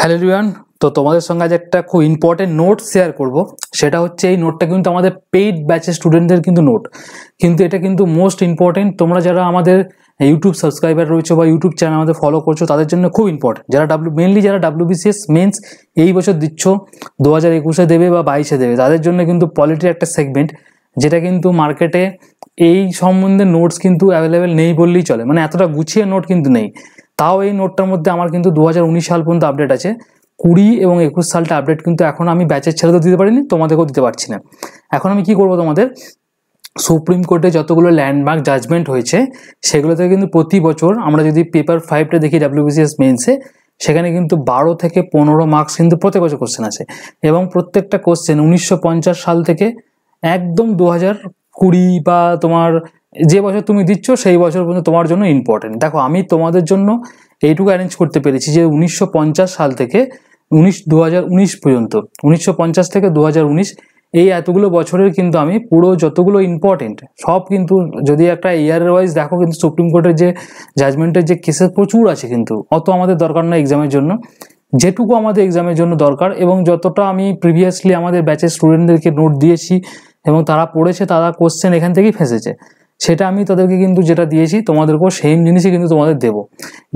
hello Riwan তো তোমাদের সঙ্গে আজ একটা খুব ইম্পর্টেন্ট নোট শেয়ার করব সেটা হচ্ছে এই নোটটা কিন্তু আমাদের পেইড ব্যাচের স্টুডেন্টদের কিন্তু নোট কিন্তু এটা কিন্তু মোস্ট ইম্পর্টেন্ট তোমরা যারা আমাদের ইউটিউব সাবস্ক্রাইবার রয়েছে বা ইউটিউব চ্যানেল আমাদের ফলো করছো তাদের জন্য খুব ইম্পর্টেন্ট যারা ডাব্লু মেনলি যারা বিসিএস মেন্স এই বছর দিচ্ছ দু হাজার একুশে দেবে বা বাইশে দেবে তাদের জন্য কিন্তু পলিটির একটা সেগমেন্ট যেটা কিন্তু মার্কেটে এই সম্বন্ধে নোটস কিন্তু অ্যাভেলেবেল নেই বললেই চলে মানে এতটা গুছিয়ে নোট কিন্তু নেই তাও এই নোটটার মধ্যে আমার কিন্তু দু সাল পর্যন্ত আপডেট আছে কুড়ি এবং একুশ সালটা আপডেট কিন্তু এখন আমি ব্যাচের তো দিতে পারিনি তোমাদেরকেও দিতে পারছি না এখন আমি কি করব তোমাদের সুপ্রিম কোর্টে যতগুলো ল্যান্ডমার্ক জাজমেন্ট হয়েছে সেগুলোতে কিন্তু প্রতি বছর আমরা যদি পেপার ফাইভটা দেখি ডাব্লিউবিসিএস মেন্সে সেখানে কিন্তু বারো থেকে পনেরো মার্কস কিন্তু প্রত্যেক বছর কোশ্চেন আছে এবং প্রত্যেকটা কোশ্চেন উনিশশো সাল থেকে একদম দু কুড়ি বা তোমার যে বছর তুমি দিচ্ছ সেই বছর পর্যন্ত তোমার জন্য ইম্পর্টেন্ট দেখো আমি তোমাদের জন্য এইটুকু অ্যারেঞ্জ করতে পেরেছি যে উনিশশো সাল থেকে উনিশ দু পর্যন্ত উনিশশো থেকে দু এই এতগুলো বছরের কিন্তু আমি পুরো যতগুলো ইম্পর্টেন্ট সব কিন্তু যদি একটা ইয়ারের ওয়াইজ দেখো কিন্তু সুপ্রিম কোর্টের যে জাজমেন্টের যে কেসে প্রচুর আছে কিন্তু অত আমাদের দরকার না এক্সামের জন্য যেটুকু আমাদের এক্সামের জন্য দরকার এবং যতটা আমি প্রিভিয়াসলি আমাদের ব্যাচের স্টুডেন্টদেরকে নোট দিয়েছি এবং তারা পড়েছে তারা কোশ্চেন এখান থেকেই ফেঁসেছে সেটা আমি তাদেরকে কিন্তু যেটা দিয়েছি তোমাদেরকেও সেম জিনিসই কিন্তু তোমাদের দেব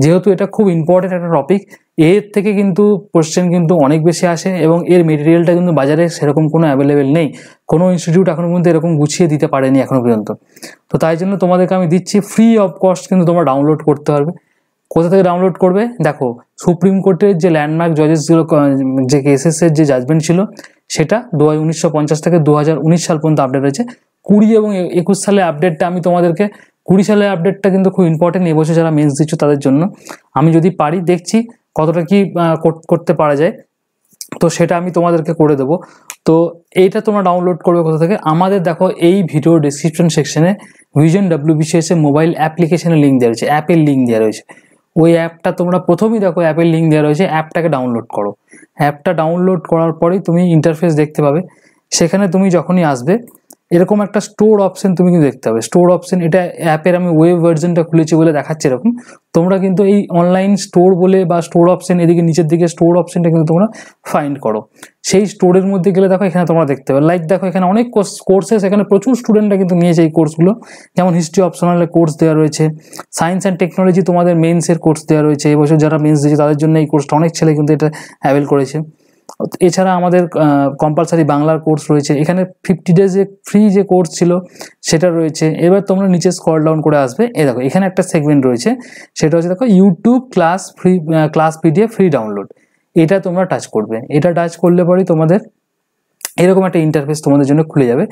যেহেতু এটা খুব ইম্পর্টেন্ট একটা টপিক এর থেকে কিন্তু কোশ্চেন কিন্তু অনেক বেশি আসে এবং এর মেটেরিয়ালটা কিন্তু বাজারে সেরকম কোনো অ্যাভেলেবেল নেই কোনো ইনস্টিটিউট এখনও পর্যন্ত এরকম গুছিয়ে দিতে পারেনি এখনও পর্যন্ত তো তাই জন্য তোমাদেরকে আমি দিচ্ছি ফ্রি অফ কস্ট কিন্তু তোমরা ডাউনলোড করতে পারবে কোথা থেকে ডাউনলোড করবে দেখো সুপ্রিম কোর্টের যে ল্যান্ডমার্ক জজেসগুলো যে কেসেসের যে জাজমেন্ট ছিল সেটা দু উনিশশো থেকে দু সাল পর্যন্ত আপডেট হয়েছে কুড়ি এবং একুশ সালে আপডেটটা আমি তোমাদেরকে কুড়ি সালের আপডেটটা কিন্তু খুব ইম্পর্টেন্ট এবছর যারা মেন্স দিচ্ছ তাদের জন্য আমি যদি পারি দেখছি কতটা কি করতে পারা যায় তো সেটা আমি তোমাদেরকে করে দেবো তো এইটা তোমরা ডাউনলোড করবে কোথা থেকে আমাদের দেখো এই ভিডিও ডিসক্রিপশন সেকশনে ভিজন ডাব্লিউবিসিএসের মোবাইল অ্যাপ্লিকেশনের লিঙ্ক দেওয়া রয়েছে অ্যাপের লিঙ্ক দেওয়া রয়েছে ওই অ্যাপটা তোমরা প্রথমেই দেখো অ্যাপের লিঙ্ক দেওয়া রয়েছে অ্যাপটাকে ডাউনলোড করো অ্যাপটা ডাউনলোড করার পরেই তুমি ইন্টারফেস দেখতে পাবে সেখানে তুমি যখনই আসবে এরকম একটা স্টোর অপশন তুমি কিন্তু দেখতে পাবে স্টোর অপশন এটা অ্যাপের আমি ওয়েব ভার্জনটা খুলেছি বলে দেখাচ্ছে এরকম তোমরা কিন্তু এই অনলাইন স্টোর বলে বা স্টোর অপশন এদিকে নিচের দিকে স্টোর অপশনটা কিন্তু তোমরা ফাইন্ড করো সেই স্টোরের মধ্যে গেলে দেখো এখানে তোমরা দেখতে পাবে লাইক দেখো এখানে অনেক কোর্সেস এখানে প্রচুর স্টুডেন্টরা কিন্তু নিয়েছে এই কোর্সগুলো যেমন হিস্ট্রি অপশনাল কোর্স দেওয়া রয়েছে সায়েন্স অ্যান্ড টেকনোলজি তোমাদের মেন্সের কোর্স দেওয়া রয়েছে এবছর যারা মেন্স দিয়েছে তাদের জন্য এই কোর্সটা অনেক ছেলে কিন্তু এটা অ্যাভেল করেছে এছাড়া আমাদের কম্পালসারি বাংলার কোর্স রয়েছে এখানে ফিফটি ডেজ যে ফ্রি যে কোর্স ছিল সেটা রয়েছে এবার তোমরা নিচে স্কল ডাউন করে আসবে এ দেখো এখানে একটা সেগমেন্ট রয়েছে সেটা হচ্ছে দেখো YouTube class free class PDF free download এটা তোমরা টাচ করবে এটা টাচ করলে পরেই তোমাদের এরকম একটা ইন্টারফেস তোমাদের জন্য খুলে যাবে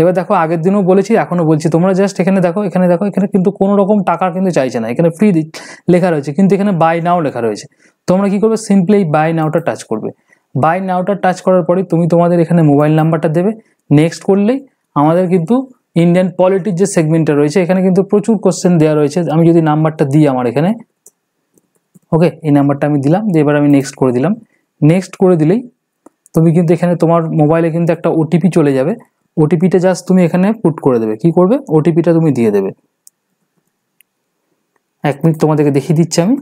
এবার দেখো আগের দিনও বলেছি এখনও বলছি তোমরা জাস্ট এখানে দেখো এখানে দেখো এখানে কিন্তু কোনো রকম টাকা কিন্তু চাইছে না এখানে ফ্রি লেখা রয়েছে কিন্তু এখানে বাই নাও লেখা রয়েছে তোমরা কি করবে সিম্পলি বাই নাওটা টাচ করবে বাই নাওটা টাচ করার পরে তুমি তোমাদের এখানে মোবাইল নাম্বারটা দেবে নেক্সট করলেই আমাদের কিন্তু ইন্ডিয়ান পলিটির যে সেগমেন্টটা রয়েছে এখানে কিন্তু প্রচুর কোশ্চেন দেওয়া রয়েছে আমি যদি নাম্বারটা দিই আমার এখানে ওকে এই নাম্বারটা আমি দিলাম দিয়ে এবার আমি নেক্সট করে দিলাম নেক্সট করে দিলেই তুমি কিন্তু এখানে তোমার মোবাইলে কিন্তু একটা ওটিপি চলে যাবে ওটিপিটা জাস্ট তুমি এখানে পুট করে দেবে কি করবে ওটিপিটা তুমি দিয়ে দেবে এক মিনিট তোমাদেরকে দেখিয়ে দিচ্ছি আমি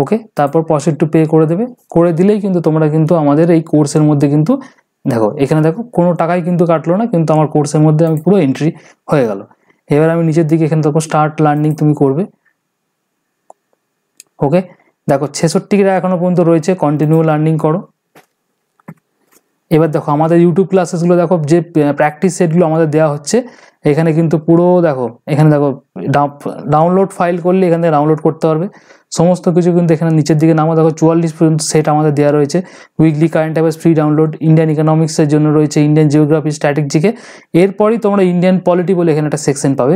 ওকে তারপর টু পে করে দেবে করে দিলেই কিন্তু তোমরা কিন্তু আমাদের এই কোর্সের মধ্যে কিন্তু দেখো এখানে দেখো কোনো টাকাই কিন্তু কাটলো না কিন্তু আমার কোর্সের মধ্যে আমি পুরো এন্ট্রি হয়ে গেল এবার আমি নিচের দিকে এখানে দেখো স্টার্ট লার্নিং তুমি করবে ওকে দেখো ছেষট্টিটা এখনও পর্যন্ত রয়েছে কন্টিনিউ লার্নিং করো এবার দেখো আমাদের ইউটিউব ক্লাসেসগুলো দেখো যে প্র্যাকটিস সেটগুলো আমাদের দেওয়া হচ্ছে এখানে কিন্তু পুরো দেখো এখানে দেখো ডাউনলোড ফাইল করলে এখানে ডাউনলোড করতে পারবে সমস্ত কিছু কিন্তু এখানে নিচের দিকে নামা দেখো চুয়াল্লিশ পর্যন্ত সেট আমাদের দেওয়া রয়েছে weekly current affairs free download Indian ইকোনমিক্সের জন্য রয়েছে ইন্ডিয়ান জিওগ্রাফি স্ট্র্যাটেজিকে এরপরই তোমরা ইন্ডিয়ান পলিটি বলে এখানে একটা সেকশন পাবে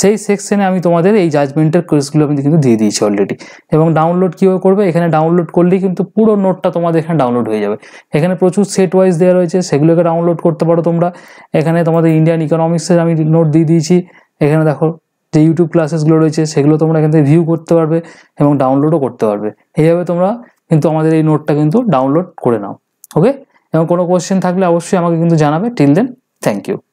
সেই সেকশনে আমি তোমাদের এই জাজমেন্টের কোর্সগুলো আমি কিন্তু দিয়ে দিয়েছি অলরেডি এবং ডাউনলোড কীভাবে করবে এখানে ডাউনলোড করলেই কিন্তু পুরো নোটটা তোমাদের এখানে ডাউনলোড হয়ে যাবে এখানে প্রচুর সেট ওয়াইজ দেওয়া রয়েছে সেগুলোকে ডাউনলোড করতে পারো তোমরা এখানে তোমাদের ইন্ডিয়ান ইকোনমিক্সের আমি নোট দিয়ে দিয়েছি এখানে দেখো যে ইউটিউব ক্লাসেসগুলো রয়েছে সেগুলো তোমরা এখান থেকে ভিউ করতে পারবে এবং ডাউনলোডও করতে পারবে এইভাবে তোমরা কিন্তু আমাদের এই নোটটা কিন্তু ডাউনলোড করে নাও ওকে এবং কোনো কোয়েশ্চেন থাকলে অবশ্যই আমাকে কিন্তু জানাবে টিল দেন থ্যাংক ইউ